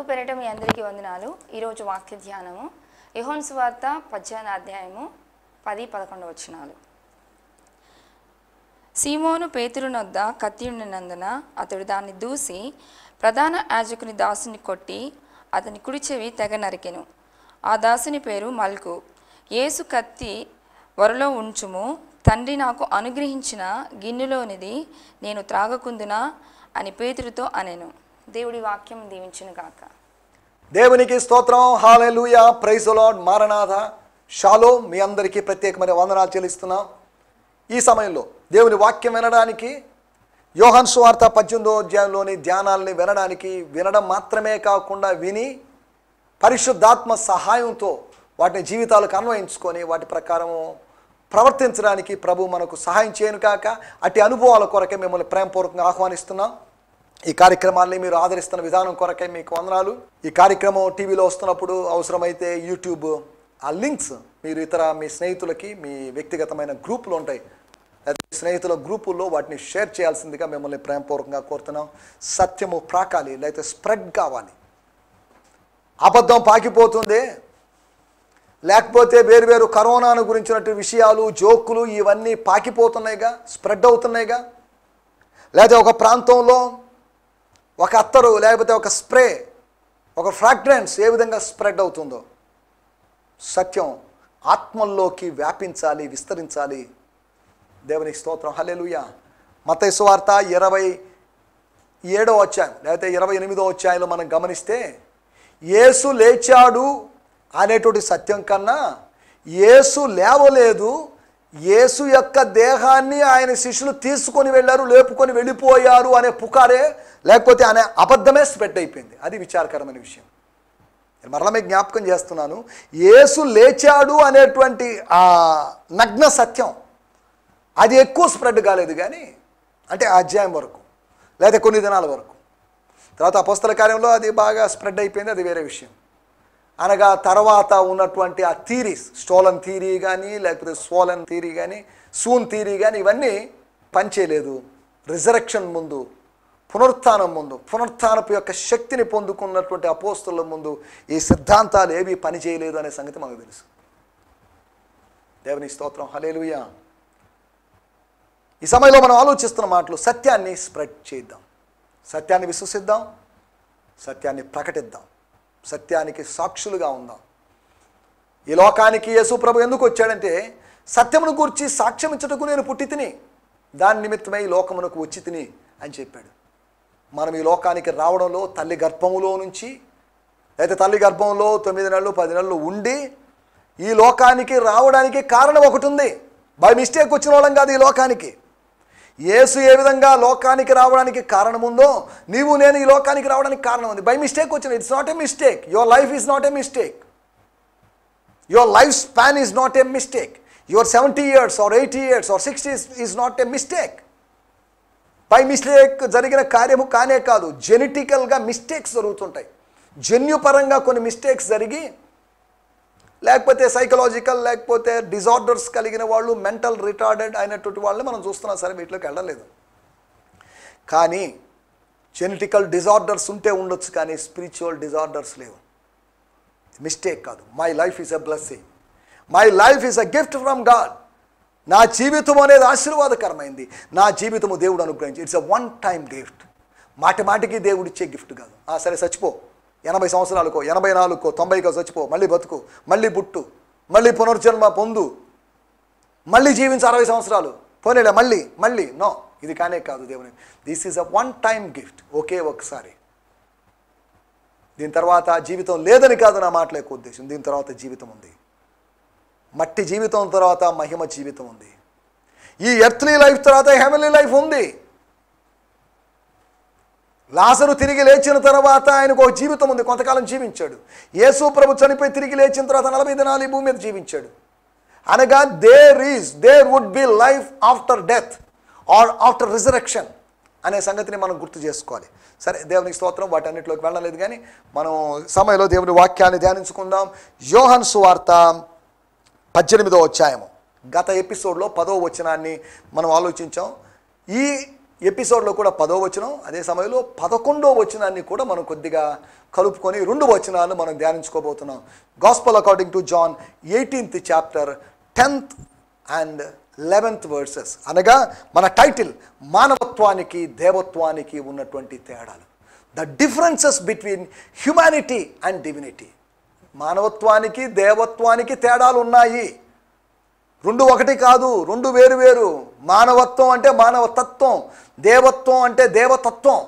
ప్రభు పెరట మీ అందరికీ వందనాలు ఈరోజు వాక్య ధ్యానము యహోన్ సువార్త పద్దెనిమిది అధ్యాయము పది పదకొండు వచ్చినాలు సీమోను పేతురునొద్ద కత్తి ఉండినందున అతడు దాన్ని దూసి ప్రధాన యాజకుని దాసుని కొట్టి అతని కుడి చెవి తెగ నరికెను ఆ దాసుని పేరు మల్కు ఏసు కత్తి వరలో ఉంచుము తండ్రి నాకు అనుగ్రహించిన గిన్నెలోనిది నేను త్రాగకుందునా అని పేతురుతో అనెను దేవుడి వాక్యం దీవించును గాక దేవునికి స్తోత్రం హాలూయ ప్రైజ్ లార్డ్ మారనాథ షాలో మీ అందరికీ ప్రత్యేకమైన వందనాలు చెల్లిస్తున్నాం ఈ సమయంలో దేవుని వాక్యం వినడానికి యోహన్ స్వార్థ పద్దెనిమిదో అధ్యాయంలోని ధ్యానాలని వినడానికి వినడం మాత్రమే కాకుండా విని పరిశుద్ధాత్మ సహాయంతో వాటిని జీవితాలకు అన్వయించుకొని వాటి ప్రకారము ప్రవర్తించడానికి ప్రభు మనకు సహాయం చేయను కాక అట్టి అనుభవాల కొరకే మిమ్మల్ని ప్రేమపూర్వకంగా ఆహ్వానిస్తున్నాం ఈ కార్యక్రమాన్ని మీరు ఆదరిస్తున్న విధానం కొరకే మీకు వందనాలు ఈ కార్యక్రమం టీవీలో వస్తున్నప్పుడు అవసరమైతే యూట్యూబ్ ఆ లింక్స్ మీరు ఇతర మీ స్నేహితులకి మీ వ్యక్తిగతమైన గ్రూపులు ఉంటాయి స్నేహితుల గ్రూపుల్లో వాటిని షేర్ చేయాల్సిందిగా మిమ్మల్ని ప్రేమపూర్వకంగా కోరుతున్నాం సత్యము ప్రాకాలి లేకపోతే స్ప్రెడ్ కావాలి అబద్ధం పాకిపోతుంది లేకపోతే వేరు వేరు కరోనాను గురించినటువంటి విషయాలు జోకులు ఇవన్నీ పాకిపోతున్నాయిగా స్ప్రెడ్ అవుతున్నాయిగా లేదా ఒక ప్రాంతంలో ఒక అత్తరు లేకపోతే ఒక స్ప్రే ఒక ఫ్రాగ్రెన్స్ ఏ విధంగా స్ప్రెడ్ అవుతుందో సత్యం ఆత్మల్లోకి వ్యాపించాలి విస్తరించాలి దేవునికి స్తోత్రం హలేలుయ మతైసు వార్త ఇరవై ఏడో అధ్యాయం లేకపోతే ఇరవై ఎనిమిదో అధ్యాయంలో మనం గమనిస్తే యేసు లేచాడు అనేటువంటి సత్యం కన్నా యేసు లేవలేదు యేసు యొక్క దేహాన్ని ఆయన శిష్యులు తీసుకొని వెళ్ళారు లేపుకొని వెళ్ళిపోయారు అనే పుకారే లేకపోతే అనే అబద్ధమే స్ప్రెడ్ అయిపోయింది అది విచారకరమైన విషయం నేను మరలా మీకు జ్ఞాపకం చేస్తున్నాను యేసు లేచాడు అనేటువంటి ఆ నగ్న సత్యం అది ఎక్కువ స్ప్రెడ్ కాలేదు కానీ అంటే అధ్యాయం వరకు లేదా కొన్ని దినాల వరకు తర్వాత అపస్తల కార్యంలో అది బాగా స్ప్రెడ్ అయిపోయింది అది వేరే విషయం అనగా తర్వాత ఉన్నటువంటి ఆ థీరీస్ స్టోలన్ థీరీ కానీ లేకపోతే స్వోలన్ థీరీ కానీ సూన్ థీరీ కానీ ఇవన్నీ పనిచేయలేదు రిజరక్షన్ ముందు పునరుత్నం ముందు పునరుత్నపు యొక్క శక్తిని పొందుకున్నటువంటి అపోస్తుల ముందు ఈ సిద్ధాంతాలు ఏవి పనిచేయలేదు అనే సంగతి మనకు తెలుసు దేవుని స్తోత్రం హలేలుయా ఈ సమయంలో మనం ఆలోచిస్తున్న మాటలు సత్యాన్ని స్ప్రెడ్ చేద్దాం సత్యాన్ని విశ్వసిద్దాం సత్యాన్ని ప్రకటిద్దాం సత్యానికి సాక్షులుగా ఉందాం ఈ లోకానికి యేసు ప్రభు ఎందుకు వచ్చాడంటే సత్యమును గురించి సాక్ష్యం ఇచ్చటకు నేను పుట్టి తిని దాని నిమిత్తమై లోకమునకు వచ్చి తిని అని చెప్పాడు మనం ఈ లోకానికి రావడంలో తల్లి గర్భములో నుంచి అయితే తల్లి గర్భంలో తొమ్మిది నెలలు పది నెలలు ఉండి ఈ లోకానికి రావడానికి కారణం ఒకటి ఉంది బై మిస్టేక్ వచ్చిన వాళ్ళం కాదు ఈ లోకానికి యేసు ఏ విధంగా లోకానికి రావడానికి కారణముందో నీవు నేను ఈ లోకానికి రావడానికి కారణం ఉంది బై మిస్టేక్ వచ్చిన it's not a mistake your life is not a mistake your life span is not a mistake your seventy years or eighty years or sixty is not a mistake by mistake జరిగిన కార్యము కానే కాదు జెనెటికల్గా mistakes జరుగుతుంటాయి జన్యుపరంగా కొన్ని mistakes జరిగి లేకపోతే psychological లేకపోతే డిజార్డర్స్ కలిగిన వాళ్ళు మెంటల్ రిటార్డెడ్ అయినటువంటి వాళ్ళని మనం చూస్తున్నాం సరే వీటిలోకి వెళ్ళలేదు కానీ జెనెటికల్ డిజార్డర్స్ ఉంటే ఉండొచ్చు కానీ స్పిరిచువల్ డిజార్డర్స్ లేవు మిస్టేక్ కాదు my life is a blessing my life is a gift from God నా జీవితం అనేది ఆశీర్వాదకరమైంది నా జీవితము దేవుడు అనుగ్రహించి it's a one time gift మాటి మాటికి దేవుడిచ్చే గిఫ్ట్ కాదు ఆ సరే చచ్చిపో ఎనభై సంవత్సరాలకో ఎనభై నాలుగుకో తొంభైకో చచ్చిపో మళ్ళీ బతుకు మళ్ళీ పుట్టు మళ్ళీ పునర్జన్మ పొందు మళ్ళీ జీవించు అరవై సంవత్సరాలు పోనీలే మళ్ళీ మళ్ళీ నో ఇది కానే కాదు దేవుని this is a one time gift ఒకే ఒకసారి దీని తర్వాత జీవితం లేదని కాదు నా మాట్లాడే ఉద్దేశం దీని తర్వాత జీవితం ఉంది మట్టి జీవితం తర్వాత మహిమ జీవితం ఉంది ఈ ఎర్త్లీ లైఫ్ తర్వాత హెవెన్లీ లైఫ్ ఉంది లాసరు తిరిగి లేచిన తర్వాత ఆయనకు ఒక జీవితం ఉంది కొంతకాలం జీవించాడు యేసు ప్రభు చనిపోయి తిరిగి లేచిన తర్వాత నలభై దినాలు ఈ భూమి మీద జీవించాడు అనగా there is there would be life after death or after resurrection అనే సంగతిని మనం గుర్తు చేసుకోవాలి సరే దేవునికి స్తోత్రం అన్నింటిలోకి వెళ్ళలేదు కానీ మనం సమయంలో దేవుని వాక్యాన్ని ధ్యానించుకుందాం యోహన్ సువార్త పద్దెనిమిదో అధ్యాయము గత ఎపిసోడ్లో పదో వచనాన్ని మనం ఆలోచించాం ఈ ఎపిసోడ్లో కూడా పదో వచనం అదే సమయంలో పదకొండో వచనాన్ని కూడా మనం కొద్దిగా కలుపుకొని రెండు వచనాలు మనం ధ్యానించుకోబోతున్నాం gospel according to John eighteenth chapter tenth and eleventh verses అనగా మన టైటిల్ మానవత్వానికి దేవత్వానికి ఉన్నటువంటి తేడాలు the differences between humanity and divinity మానవత్వానికి దేవత్వానికి తేడాలు ఉన్నాయి రెండు ఒకటి కాదు రెండు వేరు వేరు మానవత్వం అంటే మానవతత్వం దేవత్వం అంటే దేవతత్వం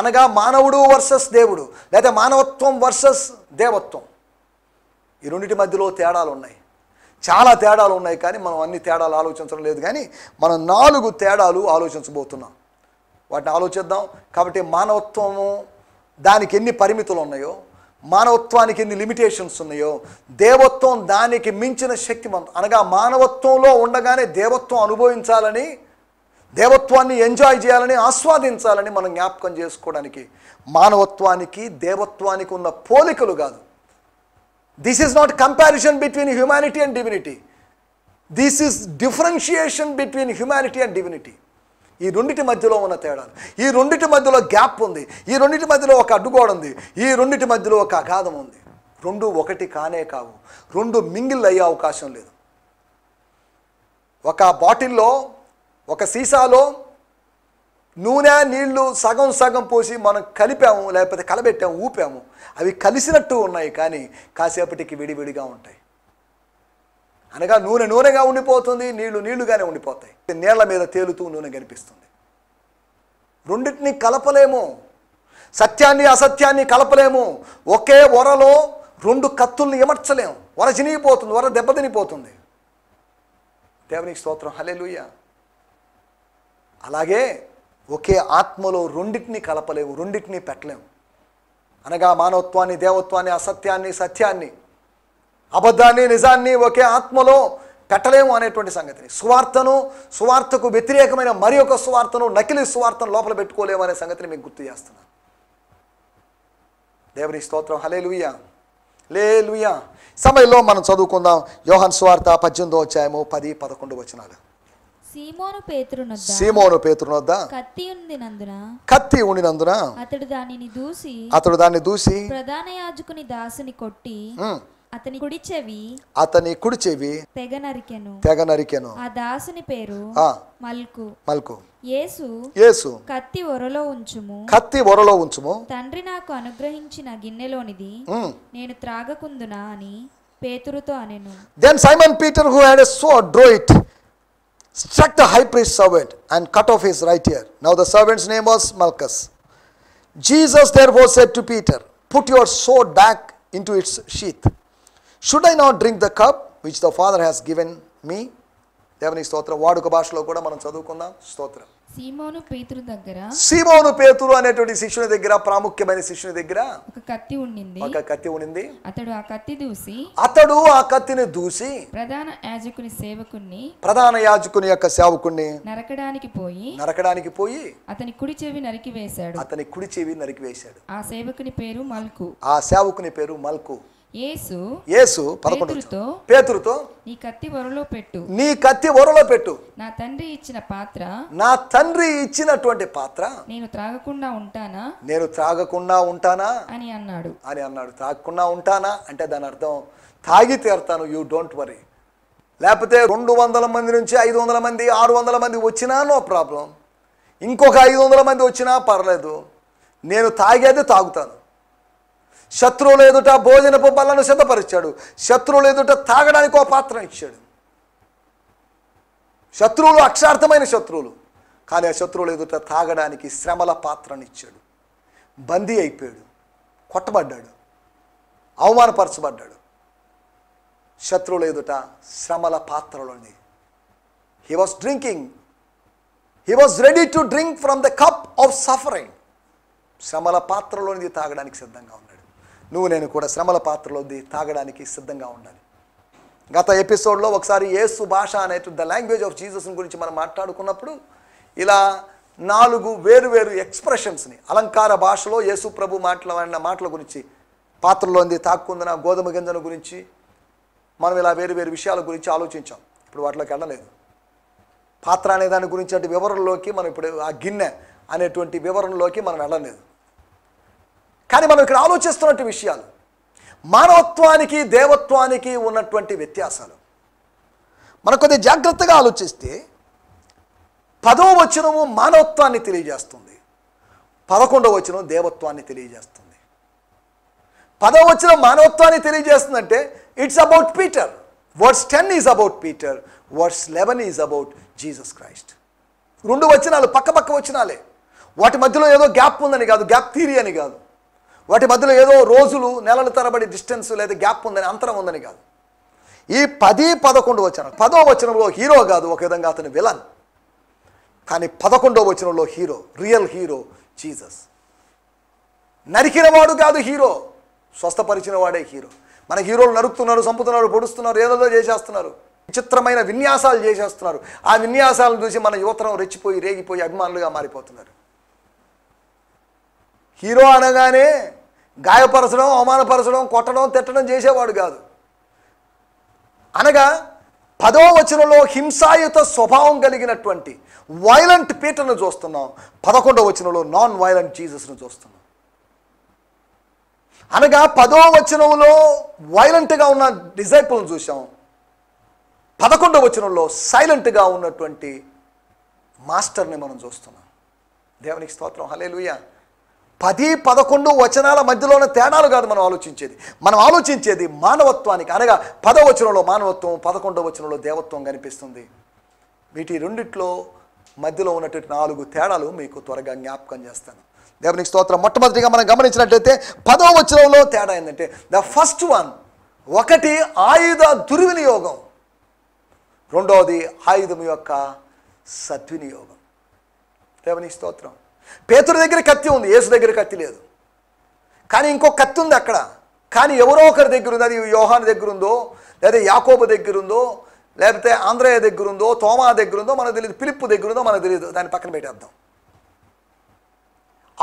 అనగా మానవుడు వర్సెస్ దేవుడు లేదా మానవత్వం వర్సెస్ దేవత్వం ఈ రెండింటి మధ్యలో తేడాలు ఉన్నాయి చాలా తేడాలు ఉన్నాయి కానీ మనం అన్ని తేడాలు ఆలోచించడం లేదు కానీ మనం నాలుగు తేడాలు ఆలోచించబోతున్నాం వాటిని ఆలోచిద్దాం కాబట్టి మానవత్వము దానికి ఎన్ని పరిమితులు ఉన్నాయో మానవత్వానికి ఎన్ని లిమిటేషన్స్ ఉన్నాయో దేవత్వం దానికి మించిన శక్తి అనగా మానవత్వంలో ఉండగానే దేవత్వం అనుభవించాలని దేవత్వాన్ని ఎంజాయ్ చేయాలని ఆస్వాదించాలని మనం జ్ఞాపకం చేసుకోవడానికి మానవత్వానికి దేవత్వానికి ఉన్న పోలికలు కాదు this is not comparison between humanity and divinity this is differentiation between humanity and divinity ఈ రెండింటి మధ్యలో ఉన్న తేడాలు ఈ రెండింటి మధ్యలో గ్యాప్ ఉంది ఈ రెండింటి మధ్యలో ఒక అడ్డుగోడ ఉంది ఈ రెండింటి మధ్యలో ఒక అగాధం ఉంది రెండు ఒకటి కానే కావు రెండు మింగిల్ అయ్యే అవకాశం లేదు ఒక బాటిల్లో ఒక సీసాలో నూనె నీళ్లు సగం సగం పోసి మనం కలిపాము లేకపోతే కలబెట్టాము ఊపాము అవి కలిసినట్టు ఉన్నాయి కానీ కాసేపటికి విడివిడిగా ఉంటాయి అనగా నూనె నూనెగా ఉండిపోతుంది నీళ్లు నీళ్లుగానే ఉండిపోతాయి నీళ్ల మీద తేలుతూ నూనె కనిపిస్తుంది రెండింటిని కలపలేము సత్యాన్ని అసత్యాన్ని కలపలేము ఒకే వరలో రెండు కత్తుల్ని ఎమర్చలేము వర చినిగిపోతుంది వర దెబ్బతినిపోతుంది దేవునికి స్తోత్రం హలేలుయ్య అలాగే ఒకే ఆత్మలో రెండింటిని కలపలేము రెండింటిని పెట్టలేము అనగా మానవత్వాన్ని దేవత్వాన్ని అసత్యాన్ని సత్యాన్ని అబద్ధాన్ని నిజాన్ని ఒకే ఆత్మలో పెట్టలేము అనేటువంటి సంగతిని సువార్తను సువార్తకు వ్యతిరేకమైన మరి ఒక సువార్తను నకిలీ సువార్తను లోపల పెట్టుకోలేము అనే సంగతిని మీకు గుర్తు చేస్తున్నాను దేవుని స్తోత్రం హలే లుయ్యా లే లుయ్యా సమయంలో మనం చదువుకుందాం యోహన్ సువార్త పద్దెనిమిదో వచ్చాయము పది పదకొండు వచ్చినాడు సీమోను పేతురును సీమోను కత్తి ఉండినందున కత్తి ఉండినందున అతడు దానిని దూసి అతడు దాన్ని దూసి ప్రధాన యాజకుని దాసుని కొట్టి అతని కుడి చెవి అతని కుడి చెవి తెగ నరికెను తెగ నరికెను ఆ దాసుని పేరు ఆ మల్కు మల్కు యేసు యేసు కత్తి ఒరలో ఉంచుము కత్తి ఒరలో ఉంచుము తండ్రి నాకు అనుగ్రహించిన గిన్నెలోనిది నేను త్రాగకుందునా అని పేతురుతో అనెను then Simon Peter who had a సో drew it struck the high priest servant and cut off his right ear. Now the servant's name was Malchus. Jesus therefore said to Peter, Put your sword back into its sheath. Should I not drink the cup which the father has given me దేవుని స్తోత్రం వాడుక భాషలో కూడా మనం చదువుకుందాం స్తోత్రం సీమోను పేతురు దగ్గర సీమోను పేతురు అనేటువంటి శిష్యుని దగ్గర ప్రాముఖ్యమైన శిష్యుని దగ్గర ఒక కత్తి ఉండింది ఒక కత్తి ఉండింది అతడు ఆ కత్తి దూసి అతడు ఆ కత్తిని దూసి ప్రధాన యాజకుని సేవకుణ్ణి ప్రధాన యాజకుని యొక్క సేవకుణ్ణి నరకడానికి పోయి నరకడానికి పోయి అతని కుడి చెవి నరికి వేశాడు అతని కుడి చెవి నరికి వేశాడు ఆ సేవకుని పేరు మల్కు ఆ సేవకుని పేరు మల్కు యేసు యేసు పదకొండుతో పేతురుతో నీ కత్తి ఒరలో పెట్టు నీ కత్తి ఒరలో పెట్టు నా తండ్రి ఇచ్చిన పాత్ర నా తండ్రి ఇచ్చినటువంటి పాత్ర నేను త్రాగకుండా ఉంటానా నేను త్రాగకుండా ఉంటానా అని అన్నాడు అని అన్నాడు త్రాగకుండా ఉంటానా అంటే దాని అర్థం తాగి తీరుతాను యూ డోంట్ వరీ లేకపోతే రెండు వందల మంది నుంచి ఐదు వందల మంది ఆరు వందల మంది వచ్చినా నో ప్రాబ్లం ఇంకొక ఐదు వందల మంది వచ్చినా పర్లేదు నేను తాగేది తాగుతాను శత్రువుల ఎదుట భోజనపు బలను సిద్ధపరిచాడు శత్రువుల ఎదుట తాగడానికి ఒక పాత్ర ఇచ్చాడు శత్రువులు అక్షార్థమైన శత్రువులు కానీ ఆ శత్రువుల ఎదుట తాగడానికి శ్రమల పాత్రనిచ్చాడు బందీ అయిపోయాడు కొట్టబడ్డాడు అవమానపరచబడ్డాడు శత్రువుల ఎదుట శ్రమల పాత్రలోని he was drinking he was ready to drink from the cup of suffering శ్రమల పాత్రలోనిది తాగడానికి సిద్ధంగా ఉన్నాడు నువ్వు నేను కూడా శ్రమల పాత్రలో తాగడానికి సిద్ధంగా ఉండాలి గత ఎపిసోడ్లో ఒకసారి యేసు భాష అనేది ద లాంగ్వేజ్ ఆఫ్ జీసస్ గురించి మనం మాట్లాడుకున్నప్పుడు ఇలా నాలుగు వేరు వేరు ఎక్స్ప్రెషన్స్ని అలంకార భాషలో యేసు ప్రభు మాట్లాడిన మాటల గురించి పాత్రలోంది తాక్కుందిన గోధుమ గింజల గురించి మనం ఇలా వేరు వేరు విషయాల గురించి ఆలోచించాం ఇప్పుడు వాటిలోకి వెళ్ళలేదు పాత్ర అనే దాని గురించి అంటే వివరణలోకి మనం ఇప్పుడు ఆ గిన్నె అనేటువంటి వివరణలోకి మనం వెళ్ళలేదు కానీ మనం ఇక్కడ ఆలోచిస్తున్నటువంటి విషయాలు మానవత్వానికి దేవత్వానికి ఉన్నటువంటి వ్యత్యాసాలు మనం కొద్దిగా జాగ్రత్తగా ఆలోచిస్తే పదవ వచనము మానవత్వాన్ని తెలియజేస్తుంది పదకొండవ వచనం దేవత్వాన్ని తెలియజేస్తుంది పదవ వచనం మానవత్వాన్ని తెలియజేస్తుందంటే it's about Peter words ten is about Peter words eleven is about Jesus Christ రెండు వచనాలు పక్క పక్క వచనాలే వాటి మధ్యలో ఏదో గ్యాప్ ఉందని కాదు గ్యాప్ థీరీ అని కాదు వాటి మధ్యలో ఏదో రోజులు నెలల తరబడి డిస్టెన్స్ లేదా గ్యాప్ ఉందని అంతరం ఉందని కాదు ఈ పది పదకొండు వచ్చిన పదో వచనంలో హీరో కాదు ఒక విధంగా అతను విలన్ కానీ పదకొండో వచనంలో హీరో రియల్ హీరో జీసస్ నరికినవాడు కాదు హీరో స్వస్థపరిచిన వాడే హీరో మన హీరోలు నరుకుతున్నారు చంపుతున్నారు పొడుస్తున్నారు ఏదో చేసేస్తున్నారు విచిత్రమైన విన్యాసాలు చేసేస్తున్నారు ఆ విన్యాసాలను చూసి మన యువతరం రెచ్చిపోయి రేగిపోయి అభిమానులుగా మారిపోతున్నారు హీరో అనగానే గాయపరచడం అవమానపరచడం కొట్టడం తిట్టడం చేసేవాడు కాదు అనగా పదో వచనంలో హింసాయుత స్వభావం కలిగినటువంటి వైలెంట్ పీటర్ను చూస్తున్నాం పదకొండవ వచనంలో నాన్ వైలెంట్ జీజస్ను చూస్తున్నాం అనగా పదో వచనంలో వైలెంట్గా ఉన్న డిజైపుల్ని చూసాం పదకొండవ వచనంలో సైలెంట్గా ఉన్నటువంటి మాస్టర్ని మనం చూస్తున్నాం దేవునికి స్తోత్రం హలే పది పదకొండు వచనాల మధ్యలోనే తేడాలు కాదు మనం ఆలోచించేది మనం ఆలోచించేది మానవత్వానికి అనగా పదవచనంలో మానవత్వం పదకొండవ వచనంలో దేవత్వం కనిపిస్తుంది వీటి రెండిట్లో మధ్యలో ఉన్నటువంటి నాలుగు తేడాలు మీకు త్వరగా జ్ఞాపకం చేస్తాను దేవునికి స్తోత్రం మొట్టమొదటిగా మనం గమనించినట్లయితే పదవ వచనంలో తేడా ఏంటంటే ద ఫస్ట్ వన్ ఒకటి ఆయుధ దుర్వినియోగం రెండవది ఆయుధం యొక్క సద్వినియోగం దేవునికి స్తోత్రం పేతుడి దగ్గర కత్తి ఉంది యేసు దగ్గర కత్తి లేదు కానీ ఇంకో కత్తి ఉంది అక్కడ కానీ ఎవరో ఒకరి దగ్గర ఉంది అది యోహాన్ దగ్గర ఉందో లేదా యాకోబ దగ్గర ఉందో లేకపోతే ఆంధ్రయ దగ్గర ఉందో తోమా దగ్గర ఉందో మనకు తెలియదు పిలుపు దగ్గర ఉందో మనకు తెలియదు దాన్ని పక్కన పెట్టేద్దాం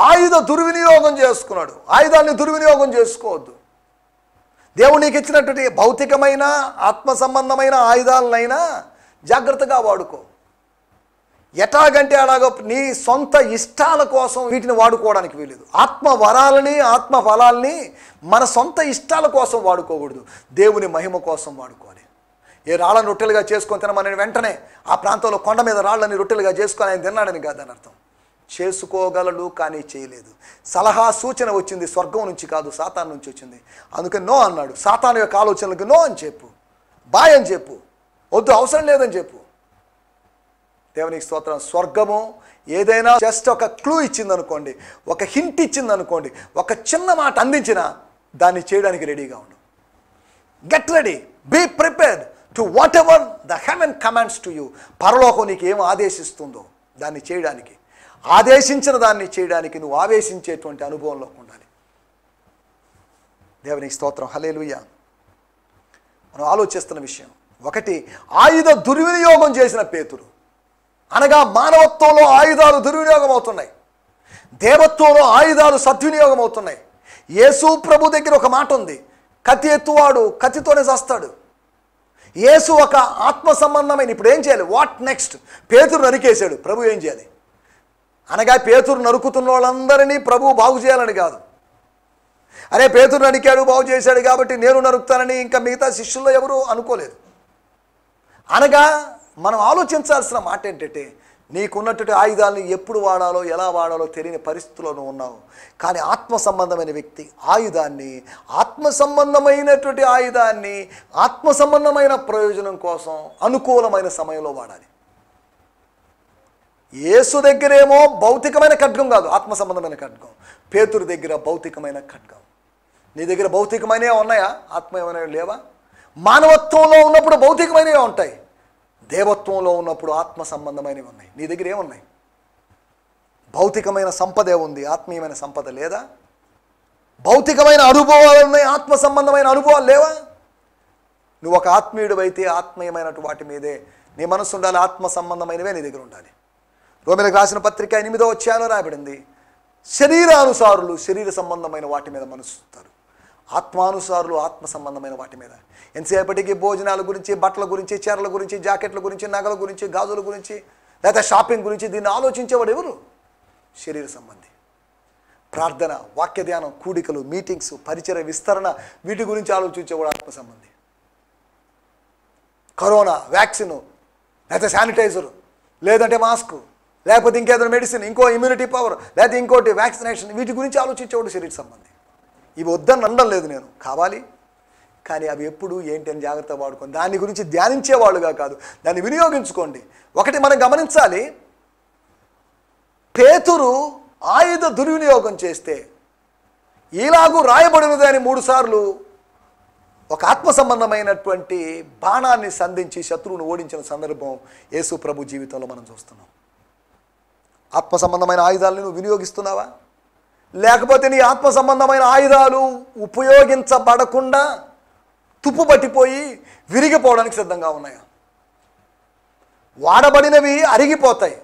ఆయుధ దుర్వినియోగం చేసుకున్నాడు ఆయుధాన్ని దుర్వినియోగం చేసుకోవద్దు దేవుడు నీకు ఇచ్చినటువంటి భౌతికమైన ఆత్మ సంబంధమైన ఆయుధాలనైనా జాగ్రత్తగా వాడుకో ఎటాగంటే అలాగో నీ సొంత ఇష్టాల కోసం వీటిని వాడుకోవడానికి వీలేదు ఆత్మ వరాలని ఆత్మ ఫలాల్ని మన సొంత ఇష్టాల కోసం వాడుకోకూడదు దేవుని మహిమ కోసం వాడుకోవాలి ఏ రాళ్ళని రొట్టెలుగా చేసుకొని తినమని వెంటనే ఆ ప్రాంతంలో కొండ మీద రాళ్ళని రొట్టెలుగా చేసుకొని ఆయన తిన్నాడని కాదని అర్థం చేసుకోగలడు కానీ చేయలేదు సలహా సూచన వచ్చింది స్వర్గం నుంచి కాదు సాతాన్ నుంచి వచ్చింది అందుకే నో అన్నాడు సాతాను యొక్క ఆలోచనలకు నో అని చెప్పు బాయ్ అని చెప్పు వద్దు అవసరం లేదని చెప్పు దేవునికి స్తోత్రం స్వర్గము ఏదైనా జస్ట్ ఒక క్లూ ఇచ్చిందనుకోండి ఒక హింట్ ఇచ్చిందనుకోండి ఒక చిన్న మాట అందించిన దాన్ని చేయడానికి రెడీగా ఉండు get ready be prepared to whatever the heaven commands to you పరలోకం నీకు ఏం ఆదేశిస్తుందో దాన్ని చేయడానికి ఆదేశించిన దాన్ని చేయడానికి నువ్వు ఆవేశించేటువంటి అనుభవంలో ఉండాలి దేవునికి స్తోత్రం హలేలుయ్య మనం ఆలోచిస్తున్న విషయం ఒకటి ఆయుధ దుర్వినియోగం చేసిన పేతుడు అనగా మానవత్వంలో ఆయుధాలు దుర్వినియోగం అవుతున్నాయి దేవత్వంలో ఆయుధాలు సద్వినియోగం అవుతున్నాయి యేసు ప్రభు దగ్గర ఒక మాట ఉంది కతి ఎత్తువాడు కతితోనే చేస్తాడు యేసు ఒక ఆత్మ సంబంధమైన ఇప్పుడు ఏం చేయాలి వాట్ నెక్స్ట్ పేతురు నరికేశాడు ప్రభు ఏం చేయాలి అనగా పేతురు నరుకుతున్న వాళ్ళందరినీ ప్రభు బాగు చేయాలని కాదు అరే పేతురు నరికాడు బాగు చేశాడు కాబట్టి నేను నరుకుతానని ఇంకా మిగతా శిష్యుల్లో ఎవరూ అనుకోలేదు అనగా మనం ఆలోచించాల్సిన మాట ఏంటంటే నీకున్నటువంటి ఆయుధాలను ఎప్పుడు వాడాలో ఎలా వాడాలో తెలియని పరిస్థితుల్లోనూ ఉన్నావు కానీ ఆత్మ సంబంధమైన వ్యక్తి ఆయుధాన్ని ఆత్మ సంబంధమైనటువంటి ఆయుధాన్ని ఆత్మ సంబంధమైన ప్రయోజనం కోసం అనుకూలమైన సమయంలో వాడాలి యేసు దగ్గరేమో భౌతికమైన ఖడ్గం కాదు ఆత్మ సంబంధమైన ఖడ్గం పేతురు దగ్గర భౌతికమైన ఖడ్గం నీ దగ్గర భౌతికమైనవి ఉన్నాయా ఆత్మ ఏమైనా లేవా మానవత్వంలో ఉన్నప్పుడు భౌతికమైనవి ఉంటాయి దేవత్వంలో ఉన్నప్పుడు ఆత్మ సంబంధమైనవి ఉన్నాయి నీ దగ్గర ఏమున్నాయి భౌతికమైన సంపదే ఉంది ఆత్మీయమైన సంపద లేదా భౌతికమైన అనుభవాలు ఉన్నాయి ఆత్మ సంబంధమైన అనుభవాలు లేవా నువ్వు ఒక ఆత్మీయుడు అయితే ఆత్మీయమైన వాటి మీదే నీ మనసు ఉండాలి ఆత్మ సంబంధమైనవే నీ దగ్గర ఉండాలి రోమిలకు రాసిన పత్రిక ఎనిమిదో వచ్చాయలో రాయబడింది శరీరానుసారులు శరీర సంబంధమైన వాటి మీద ఉంటారు ఆత్మానుసారులు ఆత్మ సంబంధమైన వాటి మీద ఎంతసేపటికి భోజనాల గురించి బట్టల గురించి చీరల గురించి జాకెట్ల గురించి నగల గురించి గాజుల గురించి లేదా షాపింగ్ గురించి దీన్ని ఆలోచించేవాడు ఎవరు శరీర సంబంధి ప్రార్థన వాక్య ధ్యానం కూడికలు మీటింగ్స్ పరిచయ విస్తరణ వీటి గురించి ఆలోచించేవాడు ఆత్మ సంబంధి కరోనా వ్యాక్సిన్ లేదా శానిటైజరు లేదంటే మాస్క్ లేకపోతే ఇంకేదైనా మెడిసిన్ ఇంకో ఇమ్యూనిటీ పవర్ లేదా ఇంకోటి వ్యాక్సినేషన్ వీటి గురించి ఆలోచించేవాడు శరీర సంబంధి ఇవి వద్దని అనడం లేదు నేను కావాలి కానీ అవి ఎప్పుడు ఏంటి అని జాగ్రత్త వాడుకోండి దాని గురించి ధ్యానించేవాళ్ళుగా కాదు దాన్ని వినియోగించుకోండి ఒకటి మనం గమనించాలి పేతురు ఆయుధ దుర్వినియోగం చేస్తే ఇలాగూ రాయబడినది అని మూడుసార్లు ఒక ఆత్మ సంబంధమైనటువంటి బాణాన్ని సంధించి శత్రువును ఓడించిన సందర్భం యేసు ప్రభు జీవితంలో మనం చూస్తున్నాం ఆత్మ సంబంధమైన ఆయుధాలను నువ్వు వినియోగిస్తున్నావా లేకపోతే నీ ఆత్మ సంబంధమైన ఆయుధాలు ఉపయోగించబడకుండా తుప్పు పట్టిపోయి విరిగిపోవడానికి సిద్ధంగా ఉన్నాయి వాడబడినవి అరిగిపోతాయి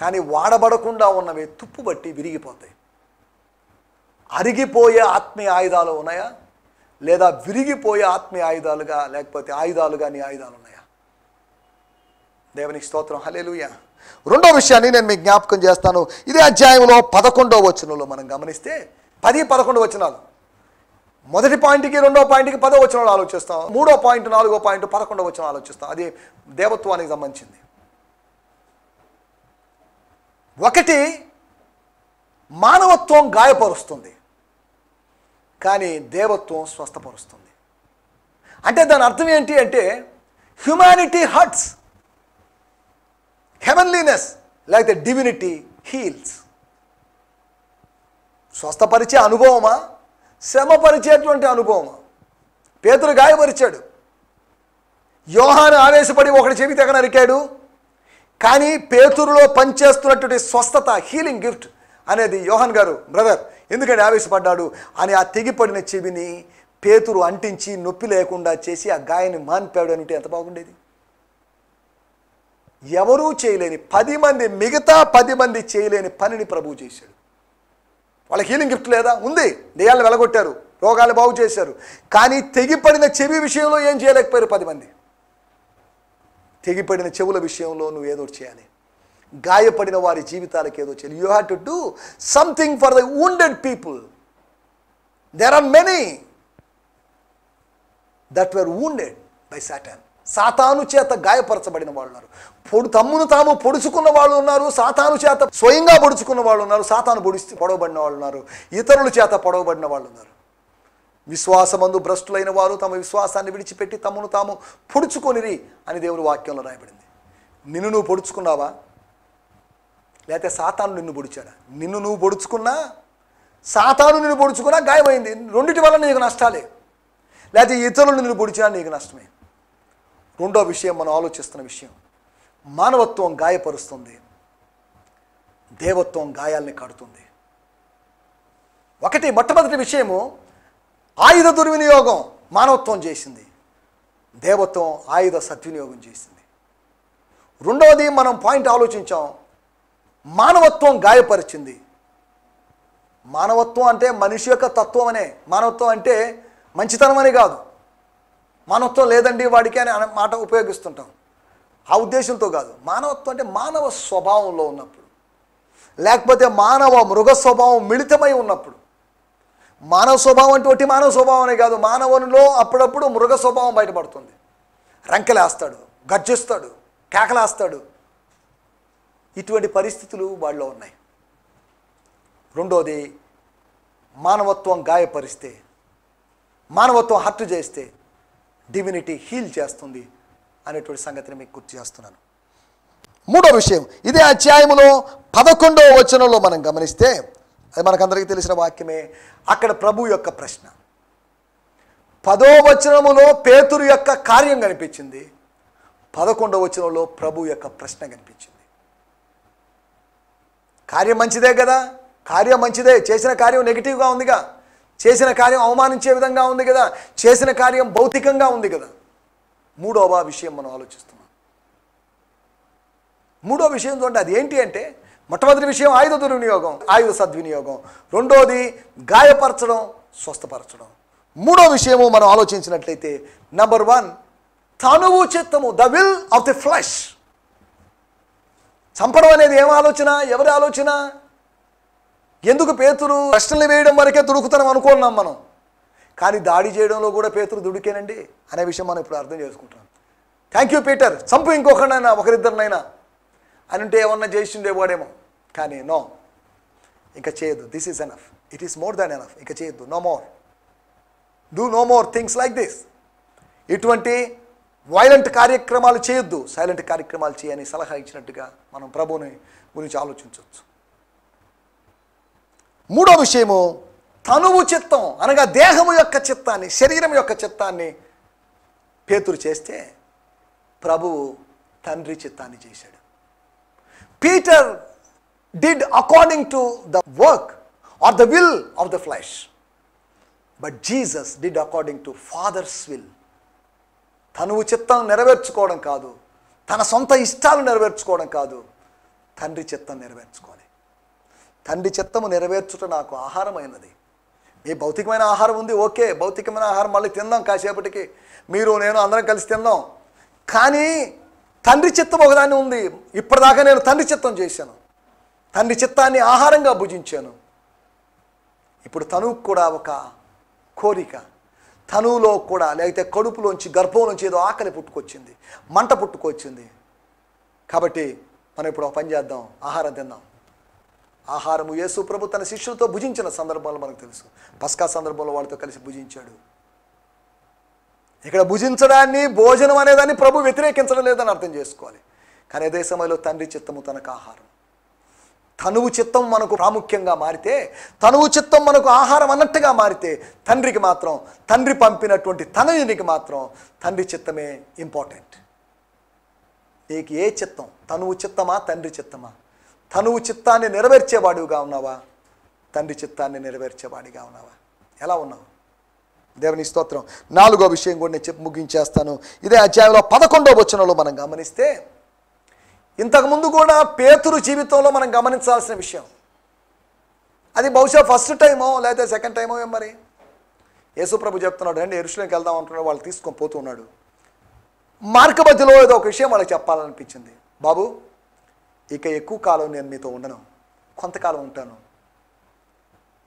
కానీ వాడబడకుండా ఉన్నవి తుప్పు బట్టి విరిగిపోతాయి అరిగిపోయే ఆత్మీయ ఆయుధాలు ఉన్నాయా లేదా విరిగిపోయే ఆత్మీయ ఆయుధాలుగా లేకపోతే ఆయుధాలుగా నీ ఆయుధాలు ఉన్నాయా దేవునికి స్తోత్రం హలేలుయా రెండో విషయాన్ని నేను మీకు జ్ఞాపకం చేస్తాను ఇదే అధ్యాయంలో పదకొండో వచనంలో మనం గమనిస్తే పది పదకొండు వచనాలు మొదటి పాయింట్కి రెండో పాయింట్కి పదో వచనాలు ఆలోచిస్తాం మూడో పాయింట్ నాలుగో పాయింట్ పదకొండో వచనం ఆలోచిస్తాం అది దేవత్వానికి సంబంధించింది ఒకటి మానవత్వం గాయపరుస్తుంది కానీ దేవత్వం స్వస్థపరుస్తుంది అంటే దాని అర్థం ఏంటి అంటే హ్యుమానిటీ హర్ట్స్ హెవెన్లీనెస్ లేకపోతే డివినిటీ హీల్స్ స్వస్థపరిచే అనుభవమా శ్రమపరిచేటువంటి అనుభవమా పేతులు గాయపరిచాడు యోహాను ఆవేశపడి ఒకటి చెవి తెగ నరికాడు కానీ పేతురులో పనిచేస్తున్నటువంటి స్వస్థత హీలింగ్ గిఫ్ట్ అనేది యోహన్ గారు బ్రదర్ ఎందుకని ఆవేశపడ్డాడు అని ఆ తెగిపడిన చెవిని పేతురు అంటించి నొప్పి లేకుండా చేసి ఆ గాయని మాన్పాడు అంటే ఎంత బాగుండేది ఎవరూ చేయలేని పది మంది మిగతా పది మంది చేయలేని పనిని ప్రభు చేశాడు వాళ్ళకి హీలింగ్ గిఫ్ట్ లేదా ఉంది దేయాలను వెలగొట్టారు రోగాలు బాగు చేశారు కానీ తెగిపడిన చెవి విషయంలో ఏం చేయలేకపోయారు పది మంది తెగిపడిన చెవుల విషయంలో నువ్వు ఏదో చేయాలి గాయపడిన వారి జీవితాలకు ఏదో చేయాలి you have to do something for the wounded people there are many that were wounded by Satan సాతాను చేత గాయపరచబడిన వాళ్ళు ఉన్నారు పొడు తమ్మును తాము పొడుచుకున్న వాళ్ళు ఉన్నారు సాతాను చేత స్వయంగా పొడుచుకున్న వాళ్ళు ఉన్నారు సాతాను పొడిచి పొడవబడిన వాళ్ళు ఉన్నారు ఇతరుల చేత పొడవబడిన వాళ్ళు ఉన్నారు విశ్వాసమందు భ్రష్టులైన వారు తమ విశ్వాసాన్ని విడిచిపెట్టి తమ్మును తాము పొడుచుకొనిరి అని దేవుడు వాక్యంలో రాయబడింది నిన్ను నువ్వు పొడుచుకున్నావా లేకపోతే సాతాను నిన్ను పొడిచాడా నిన్ను నువ్వు పొడుచుకున్నా సాతాను నిన్ను పొడుచుకున్నా గాయమైంది రెండింటి వల్ల నీకు నష్టాలే లేకపోతే ఇతరులు నిన్ను పొడిచినా నీకు నష్టమే రెండో విషయం మనం ఆలోచిస్తున్న విషయం మానవత్వం గాయపరుస్తుంది దేవత్వం గాయాల్ని కడుతుంది ఒకటి మొట్టమొదటి విషయము ఆయుధ దుర్వినియోగం మానవత్వం చేసింది దేవత్వం ఆయుధ సద్వినియోగం చేసింది రెండవది మనం పాయింట్ ఆలోచించాం మానవత్వం గాయపరిచింది మానవత్వం అంటే మనిషి యొక్క తత్వం అనే మానవత్వం అంటే మంచితనం అని కాదు మానవత్వం లేదండి వాడికి అని మాట ఉపయోగిస్తుంటాం ఆ ఉద్దేశంతో కాదు మానవత్వం అంటే మానవ స్వభావంలో ఉన్నప్పుడు లేకపోతే మానవ మృగ స్వభావం మిళితమై ఉన్నప్పుడు మానవ స్వభావం అంటే ఒకటి మానవ స్వభావమే కాదు మానవునిలో అప్పుడప్పుడు మృగ స్వభావం బయటపడుతుంది రంకెలేస్తాడు గర్జిస్తాడు కేకలేస్తాడు ఇటువంటి పరిస్థితులు వాళ్ళలో ఉన్నాయి రెండోది మానవత్వం గాయపరిస్తే మానవత్వం హత్య చేస్తే డివినిటీ హీల్ చేస్తుంది అనేటువంటి సంగతిని మీకు గుర్తు చేస్తున్నాను మూడో విషయం ఇదే అధ్యాయంలో పదకొండవ వచనంలో మనం గమనిస్తే అది మనకందరికీ తెలిసిన వాక్యమే అక్కడ ప్రభు యొక్క ప్రశ్న పదో వచనములో పేతురు యొక్క కార్యం కనిపించింది పదకొండవ వచనంలో ప్రభు యొక్క ప్రశ్న కనిపించింది కార్యం మంచిదే కదా కార్యం మంచిదే చేసిన కార్యం నెగిటివ్గా ఉందిగా చేసిన కార్యం అవమానించే విధంగా ఉంది కదా చేసిన కార్యం భౌతికంగా ఉంది కదా మూడవ విషయం మనం ఆలోచిస్తున్నాం మూడో విషయం చూడండి అది ఏంటి అంటే మొట్టమొదటి విషయం ఆయుధ దుర్వినియోగం ఆయుధ సద్వినియోగం రెండోది గాయపరచడం స్వస్థపరచడం మూడో విషయము మనం ఆలోచించినట్లయితే నంబర్ వన్ తనువు చిత్తము the will of the flesh చంపడం అనేది ఏం ఆలోచన ఎవరి ఆలోచన ఎందుకు పేతురు ప్రశ్నలు వేయడం వరకే దుడుకుతాం అనుకున్నాం మనం కానీ దాడి చేయడంలో కూడా పేతురు దుడికేనండి అనే విషయం మనం ఇప్పుడు అర్థం చేసుకుంటున్నాం థ్యాంక్ యూ పీటర్ చంపు ఇంకొకరినైనా ఒకరిద్దరినైనా అని ఉంటే ఏమన్నా చేసిండే వాడేమో కానీ నో ఇంకా చేయొద్దు this is enough it is more than enough ఇంకా చేయొద్దు no more do no more things like this ఇటువంటి వైలెంట్ కార్యక్రమాలు చేయొద్దు సైలెంట్ కార్యక్రమాలు చేయని సలహా ఇచ్చినట్టుగా మనం ప్రభుని గురించి ఆలోచించవచ్చు మూడో విషయము తనువు చిత్తం అనగా దేహము యొక్క చిత్తాన్ని శరీరం యొక్క చిత్తాన్ని పేతురు చేస్తే ప్రభువు తండ్రి చిత్తాన్ని చేశాడు Peter did according to the work or the will of the flesh but Jesus did according to father's will తనువు చిత్తం నెరవేర్చుకోవడం కాదు తన సొంత ఇష్టాలు నెరవేర్చుకోవడం కాదు తండ్రి చిత్తం నెరవేర్చుకోవాలి తండ్రి చిత్తము నెరవేర్చుట నాకు ఆహారమైనది మీ భౌతికమైన ఆహారం ఉంది ఓకే భౌతికమైన ఆహారం మళ్ళీ తిందాం కాసేపటికి మీరు నేను అందరం కలిసి తిందాం కానీ తండ్రి చిత్తం ఒకదాన్ని ఉంది ఇప్పటిదాకా నేను తండ్రి చిత్తం చేశాను తండ్రి చిత్తాన్ని ఆహారంగా భుజించాను ఇప్పుడు తనువు కూడా ఒక కోరిక తనువులో కూడా లేకపోతే కడుపులోంచి గర్భంలోంచి ఏదో ఆకలి పుట్టుకొచ్చింది మంట పుట్టుకొచ్చింది కాబట్టి మనం ఇప్పుడు ఒక పని చేద్దాం ఆహారం తిందాం ఆహారము యేసు ప్రభు తన శిష్యులతో భుజించిన సందర్భాలు మనకు తెలుసు పస్కా సందర్భంలో వాళ్ళతో కలిసి భుజించాడు ఇక్కడ భుజించడాన్ని భోజనం అనేదాన్ని ప్రభు వ్యతిరేకించడం లేదని అర్థం చేసుకోవాలి కానీ అదే సమయంలో తండ్రి చిత్తము తనకు ఆహారం తనువు చిత్తం మనకు ప్రాముఖ్యంగా మారితే తనువు చిత్తం మనకు ఆహారం అన్నట్టుగా మారితే తండ్రికి మాత్రం తండ్రి పంపినటువంటి తనయునికి మాత్రం తండ్రి చిత్తమే ఇంపార్టెంట్ నీకు ఏ చిత్తం తనువు చిత్తమా తండ్రి చిత్తమా తనువు చిత్తాన్ని నెరవేర్చేవాడివిగా ఉన్నావా తండ్రి చిత్తాన్ని నెరవేర్చేవాడిగా ఉన్నావా ఎలా ఉన్నావు దేవుని స్తోత్రం నాలుగో విషయం కూడా నేను చెప్పి ముగించేస్తాను ఇదే అధ్యాయంలో పదకొండో వచనంలో మనం గమనిస్తే ఇంతకుముందు కూడా పేతురు జీవితంలో మనం గమనించాల్సిన విషయం అది బహుశా ఫస్ట్ టైమో లేకపోతే సెకండ్ టైమో ఏం మరి యేసుప్రభు చెప్తున్నాడు అండి ఎరుషులోకి వెళ్దాం అంటున్నాడు వాళ్ళు తీసుకొని పోతున్నాడు మార్గ మధ్యలో ఏదో ఒక విషయం వాళ్ళకి చెప్పాలనిపించింది బాబు ఇక ఎక్కువ కాలం నేను మీతో ఉండను కొంతకాలం ఉంటాను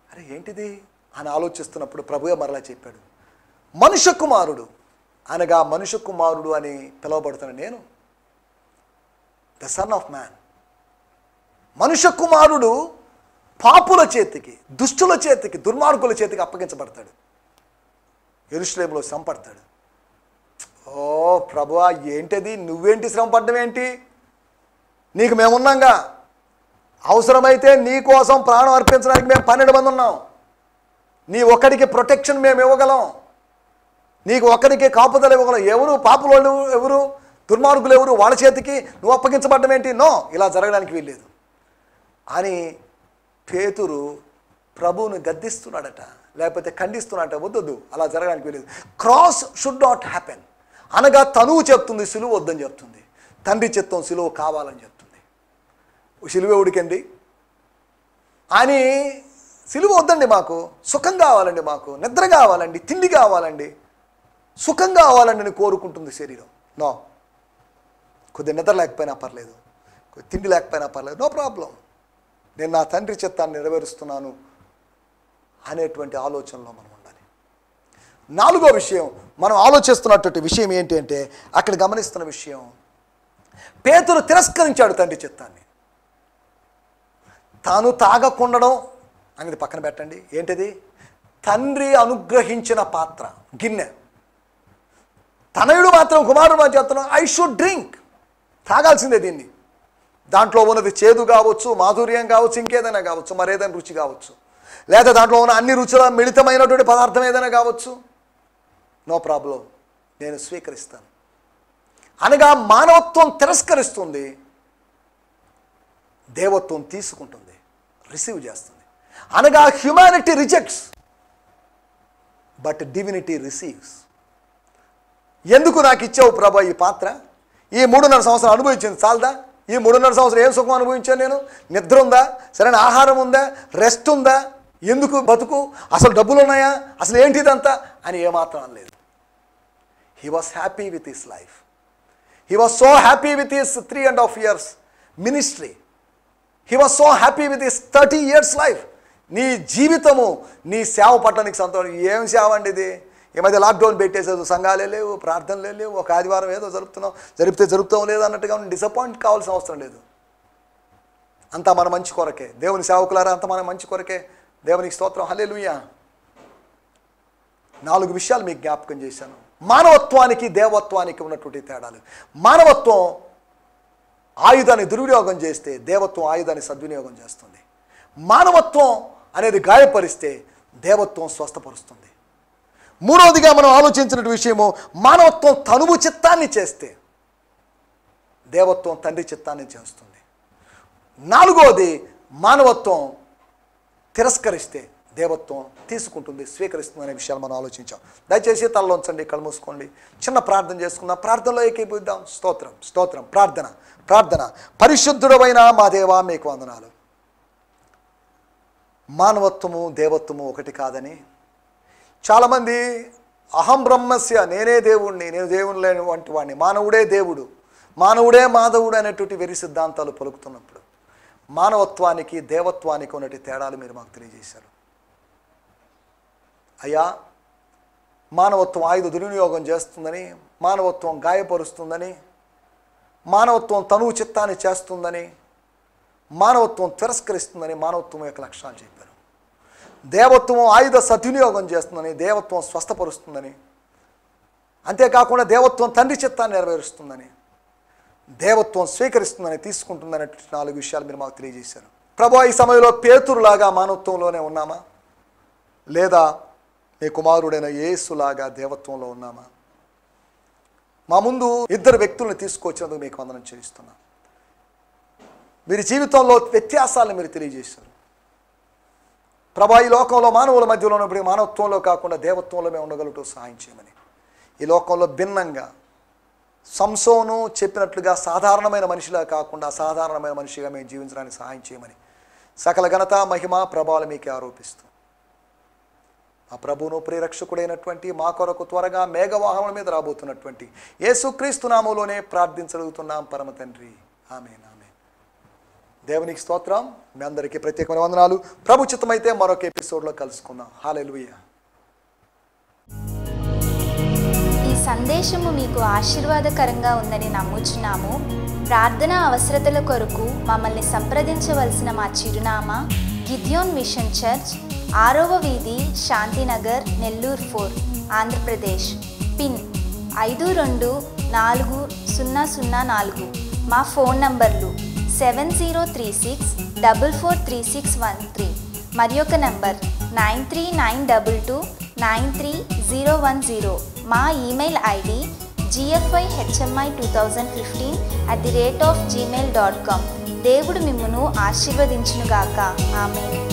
అరే ఏంటిది అని ఆలోచిస్తున్నప్పుడు ప్రభుయే మరలా చెప్పాడు మనుష్య కుమారుడు అనగా మనుష్య కుమారుడు అని పిలువబడుతున్న నేను ద సన్ ఆఫ్ మ్యాన్ మనుష్య కుమారుడు పాపుల చేతికి దుష్టుల చేతికి దుర్మార్గుల చేతికి అప్పగించబడతాడు ఎరుశ్లేములో శ్రమపడతాడు ఓ ప్రభువా ఏంటది నువ్వేంటి శ్రమ ఏంటి నీకు మేమున్నాగా అవసరమైతే నీ కోసం ప్రాణం అర్పించడానికి మేము పన్నెండు మంది ఉన్నాం నీ ఒక్కడికి ప్రొటెక్షన్ మేము ఇవ్వగలం నీకు ఒక్కడికి కాపుదలు ఇవ్వగలం ఎవరు పాపులోళ్ళు ఎవరు దుర్మార్గులు ఎవరు వాళ్ళ చేతికి నువ్వు అప్పగించబడ్డం ఏంటి నో ఇలా జరగడానికి వీల్లేదు అని పేతురు ప్రభువును గద్దిస్తున్నాడట లేకపోతే ఖండిస్తున్నాడట వద్దొద్దు అలా జరగడానికి వీల్లేదు క్రాస్ షుడ్ నాట్ హ్యాపెన్ అనగా తనువు చెప్తుంది సులువు వద్దని చెప్తుంది తండ్రి చిత్తం సులువు కావాలని చెప్తుంది సిలువే ఉడికండి అని సిలువ వద్దండి మాకు సుఖం కావాలండి మాకు నిద్ర కావాలండి తిండి కావాలండి సుఖం అని కోరుకుంటుంది శరీరం నో కొద్ది నిద్ర లేకపోయినా పర్లేదు కొద్ది తిండి లేకపోయినా పర్లేదు నో ప్రాబ్లం నేను నా తండ్రి చిత్తాన్ని నెరవేరుస్తున్నాను అనేటువంటి ఆలోచనలో మనం ఉండాలి నాలుగో విషయం మనం ఆలోచిస్తున్నటువంటి విషయం ఏంటి అంటే అక్కడ గమనిస్తున్న విషయం పేతురు తిరస్కరించాడు తండ్రి చిత్తాన్ని తాను తాగకుండడం అనేది పక్కన పెట్టండి ఏంటిది తండ్రి అనుగ్రహించిన పాత్ర గిన్నె తనయుడు మాత్రం కుమారుడు మాత్రం చెప్తున్నాం ఐ షుడ్ డ్రింక్ తాగాల్సిందే దీన్ని దాంట్లో ఉన్నది చేదు కావచ్చు మాధుర్యం కావచ్చు ఇంకేదైనా కావచ్చు మరేదైనా రుచి కావచ్చు లేదా దాంట్లో ఉన్న అన్ని రుచుల మిళితమైనటువంటి పదార్థం ఏదైనా కావచ్చు నో ప్రాబ్లం నేను స్వీకరిస్తాను అనగా మానవత్వం తిరస్కరిస్తుంది దేవత్వం తీసుకుంటుంది రిసీవ్ చేస్తుంది అనగా humanity rejects but divinity receives ఎందుకు నాకు ఇచ్చావు ప్రభా ఈ పాత్ర ఈ మూడున్నర సంవత్సరం అనుభవించింది చాలదా ఈ మూడున్నర సంవత్సరం ఏం సుఖం అనుభవించాను నేను నిద్ర ఉందా సరైన ఆహారం ఉందా రెస్ట్ ఉందా ఎందుకు బతుకు అసలు డబ్బులు ఉన్నాయా అసలు ఏంటిదంతా అని ఏమాత్రం అనలేదు he was happy with his life he was so happy with his three and half years ministry he was so happy with his thirty years life నీ జీవితము నీ సేవ పట్టడానికి సంతోషం ఏం సేవ అండి ఇది ఈ మధ్య లాక్డౌన్ పెట్టేసేది సంఘాలే లేవు ప్రార్థనలే లేవు ఒక ఆదివారం ఏదో జరుపుతున్నాం జరిపితే జరుపుతాం లేదు అన్నట్టుగా డిసప్పాయింట్ కావాల్సిన అవసరం లేదు అంతా మన మంచి కొరకే దేవుని సేవకులారా అంతా మన మంచి కొరకే దేవునికి స్తోత్రం హలే లుయ్యా నాలుగు విషయాలు మీకు జ్ఞాపకం చేశాను మానవత్వానికి దేవత్వానికి ఉన్నటువంటి తేడాలు మానవత్వం ఆయుధాన్ని దుర్వినియోగం చేస్తే దేవత్వం ఆయుధాన్ని సద్వినియోగం చేస్తుంది మానవత్వం అనేది గాయపరిస్తే దేవత్వం స్వస్థపరుస్తుంది మూడవదిగా మనం ఆలోచించిన విషయము మానవత్వం తనువు చిత్తాన్ని చేస్తే దేవత్వం తండ్రి చిత్తాన్ని చేస్తుంది నాలుగవది మానవత్వం తిరస్కరిస్తే దేవత్వం తీసుకుంటుంది స్వీకరిస్తుంది అనే విషయాలు మనం ఆలోచించాం దయచేసి తలలో ఉంచండి మూసుకోండి చిన్న ప్రార్థన చేసుకుందాం ప్రార్థనలో ఏకీపోద్దాం స్తోత్రం స్తోత్రం ప్రార్థన ప్రార్థన పరిశుద్ధుడమైన మా దేవా మీకు వందనాలు మానవత్వము దేవత్వము ఒకటి కాదని చాలామంది అహం బ్రహ్మస్య నేనే దేవుణ్ణి నేను దేవుని లేని వంటి వాడిని మానవుడే దేవుడు మానవుడే మాధవుడు అనేటువంటి వెరి సిద్ధాంతాలు పలుకుతున్నప్పుడు మానవత్వానికి దేవత్వానికి ఉన్నటి తేడాలు మీరు మాకు తెలియజేశారు అయ్యా మానవత్వం ఆయుధ దుర్వినియోగం చేస్తుందని మానవత్వం గాయపరుస్తుందని మానవత్వం తనువు చిత్తాన్ని చేస్తుందని మానవత్వం తిరస్కరిస్తుందని మానవత్వం యొక్క లక్షణాలు చెప్పారు దేవత్వం ఆయుధ సద్వినియోగం చేస్తుందని దేవత్వం స్వస్థపరుస్తుందని అంతేకాకుండా దేవత్వం తండ్రి చిత్తాన్ని నెరవేరుస్తుందని దేవత్వం స్వీకరిస్తుందని తీసుకుంటుందన్నటువంటి నాలుగు విషయాలు మీరు మాకు తెలియజేశారు ప్రభు ఈ సమయంలో పేతురులాగా మానవత్వంలోనే ఉన్నామా లేదా నీ కుమారుడైన యేసులాగా దేవత్వంలో ఉన్నామా మా ముందు ఇద్దరు వ్యక్తులను తీసుకొచ్చినందుకు మీకు వందనం చేయిస్తున్నా మీరు జీవితంలో వ్యత్యాసాలను మీరు తెలియజేశారు ప్రభా ఈ లోకంలో మానవుల మధ్యలో ఉన్నప్పుడు మానవత్వంలో కాకుండా దేవత్వంలో మేము ఉండగలుగుతూ సహాయం చేయమని ఈ లోకంలో భిన్నంగా సంసోను చెప్పినట్లుగా సాధారణమైన మనిషిలా కాకుండా సాధారణమైన మనిషిగా మేము జీవించడానికి సహాయం చేయమని సకల ఘనత మహిమ ప్రభావాలు మీకే ఆరోపిస్తూ ఆ ప్రభువును ప్రియరక్షకుడైనటువంటి మా కొరకు త్వరగా మేఘవాహనం మీద రాబోతున్నటువంటి యేసుక్రీస్తు నామంలోనే ప్రార్థించగలుగుతున్నాం పరమ తండ్రి ఆమె ఆమె దేవునికి స్తోత్రం మీ అందరికీ ప్రత్యేకమైన వందనాలు ప్రభుచితమైతే మరొక ఎపిసోడ్లో కలుసుకుందాం హాలెలుయ ఈ సందేశము మీకు ఆశీర్వాదకరంగా ఉందని నమ్ముచున్నాము ప్రార్థనా అవసరతల కొరకు మమ్మల్ని సంప్రదించవలసిన మా చిరునామా గిద్యోన్ మిషన్ చర్చ్ ఆరవ వీధి శాంతినగర్ నెల్లూరు ఫోర్ ఆంధ్రప్రదేశ్ పిన్ ఐదు రెండు నాలుగు సున్నా సున్నా నాలుగు మా ఫోన్ నంబర్లు seven zero three six double four three six one three మరి ఒక number nine three nine double two nine three zero one zero మా email ID GFI HMI two thousand fifteen at the rate of Gmail dot com దేవుడు మిమ్మును ఆశీర్వదించునుగాక ఆమె